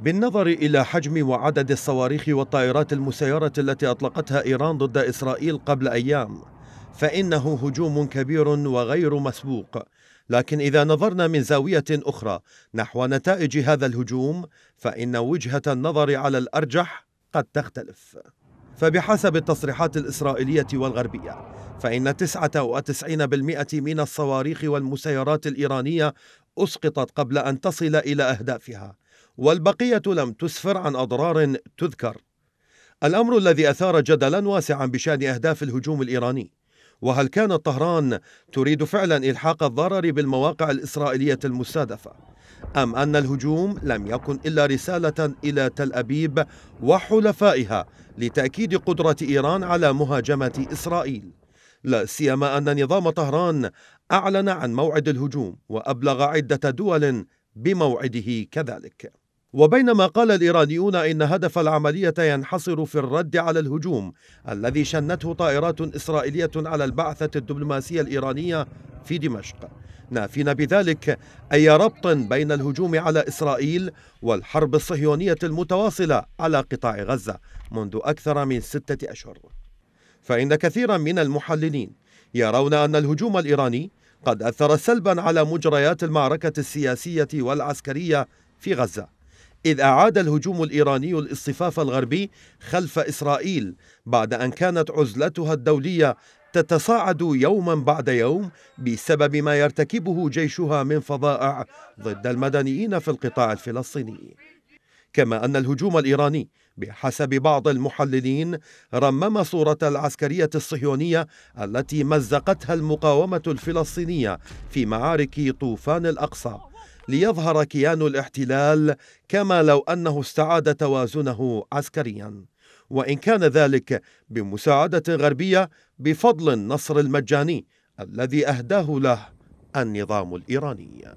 بالنظر إلى حجم وعدد الصواريخ والطائرات المسيرة التي أطلقتها إيران ضد إسرائيل قبل أيام فإنه هجوم كبير وغير مسبوق لكن إذا نظرنا من زاوية أخرى نحو نتائج هذا الهجوم فإن وجهة النظر على الأرجح قد تختلف فبحسب التصريحات الإسرائيلية والغربية فإن 99% من الصواريخ والمسيرات الإيرانية أسقطت قبل أن تصل إلى أهدافها والبقية لم تسفر عن أضرار تذكر الأمر الذي أثار جدلا واسعا بشأن أهداف الهجوم الإيراني وهل كانت طهران تريد فعلا إلحاق الضرر بالمواقع الإسرائيلية المستهدفة أم أن الهجوم لم يكن إلا رسالة إلى تل أبيب وحلفائها لتأكيد قدرة إيران على مهاجمة إسرائيل لا سيما أن نظام طهران أعلن عن موعد الهجوم وأبلغ عدة دول بموعده كذلك وبينما قال الإيرانيون إن هدف العملية ينحصر في الرد على الهجوم الذي شنته طائرات إسرائيلية على البعثة الدبلوماسية الإيرانية في دمشق نافين بذلك أي ربط بين الهجوم على إسرائيل والحرب الصهيونية المتواصلة على قطاع غزة منذ أكثر من ستة أشهر فإن كثيرا من المحللين يرون أن الهجوم الإيراني قد أثر سلبا على مجريات المعركة السياسية والعسكرية في غزة إذ أعاد الهجوم الإيراني الاصطفاف الغربي خلف إسرائيل بعد أن كانت عزلتها الدولية تتصاعد يوما بعد يوم بسبب ما يرتكبه جيشها من فظائع ضد المدنيين في القطاع الفلسطيني كما أن الهجوم الإيراني بحسب بعض المحللين رمم صورة العسكرية الصهيونية التي مزقتها المقاومة الفلسطينية في معارك طوفان الأقصى ليظهر كيان الاحتلال كما لو أنه استعاد توازنه عسكرياً وإن كان ذلك بمساعدة غربية بفضل النصر المجاني الذي أهداه له النظام الإيراني